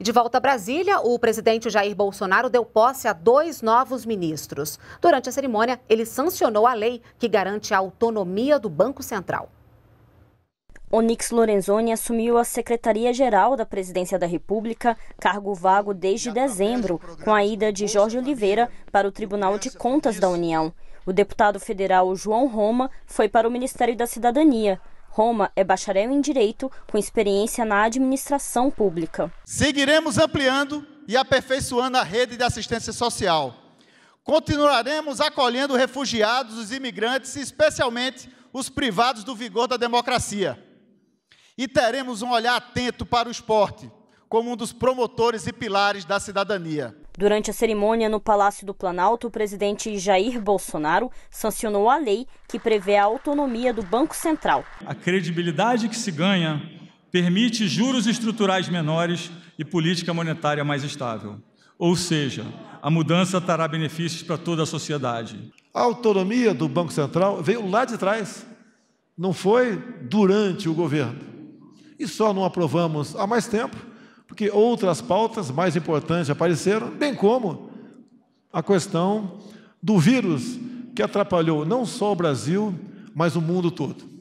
De volta a Brasília, o presidente Jair Bolsonaro deu posse a dois novos ministros. Durante a cerimônia, ele sancionou a lei que garante a autonomia do Banco Central. Onix Lorenzoni assumiu a Secretaria-Geral da Presidência da República, cargo vago desde dezembro, com a ida de Jorge Oliveira para o Tribunal de Contas da União. O deputado federal João Roma foi para o Ministério da Cidadania. Roma é bacharel em Direito com experiência na administração pública. Seguiremos ampliando e aperfeiçoando a rede de assistência social. Continuaremos acolhendo refugiados, os imigrantes, especialmente os privados do vigor da democracia. E teremos um olhar atento para o esporte, como um dos promotores e pilares da cidadania. Durante a cerimônia no Palácio do Planalto, o presidente Jair Bolsonaro sancionou a lei que prevê a autonomia do Banco Central. A credibilidade que se ganha permite juros estruturais menores e política monetária mais estável. Ou seja, a mudança trará benefícios para toda a sociedade. A autonomia do Banco Central veio lá de trás, não foi durante o governo. E só não aprovamos há mais tempo porque outras pautas mais importantes apareceram, bem como a questão do vírus que atrapalhou não só o Brasil, mas o mundo todo.